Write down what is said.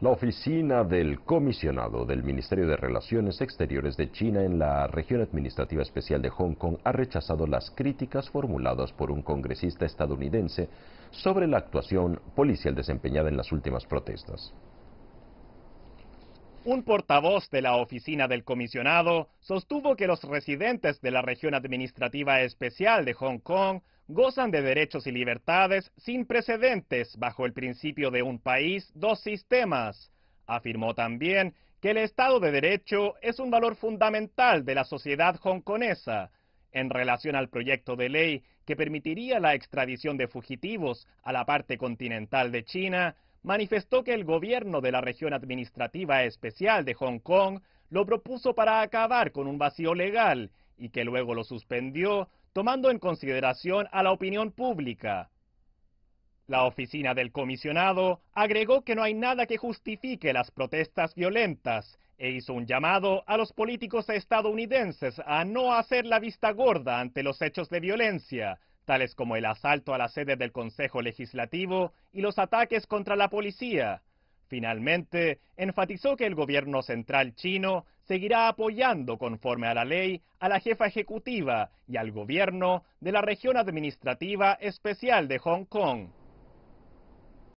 La oficina del comisionado del Ministerio de Relaciones Exteriores de China en la región administrativa especial de Hong Kong ha rechazado las críticas formuladas por un congresista estadounidense sobre la actuación policial desempeñada en las últimas protestas. Un portavoz de la oficina del comisionado sostuvo que los residentes de la región administrativa especial de Hong Kong gozan de derechos y libertades sin precedentes bajo el principio de un país, dos sistemas. Afirmó también que el Estado de Derecho es un valor fundamental de la sociedad hongkonesa. En relación al proyecto de ley que permitiría la extradición de fugitivos a la parte continental de China, manifestó que el gobierno de la región administrativa especial de Hong Kong lo propuso para acabar con un vacío legal y que luego lo suspendió, tomando en consideración a la opinión pública. La oficina del comisionado agregó que no hay nada que justifique las protestas violentas e hizo un llamado a los políticos estadounidenses a no hacer la vista gorda ante los hechos de violencia, tales como el asalto a la sede del Consejo Legislativo y los ataques contra la policía, Finalmente, enfatizó que el gobierno central chino seguirá apoyando conforme a la ley a la jefa ejecutiva y al gobierno de la región administrativa especial de Hong Kong.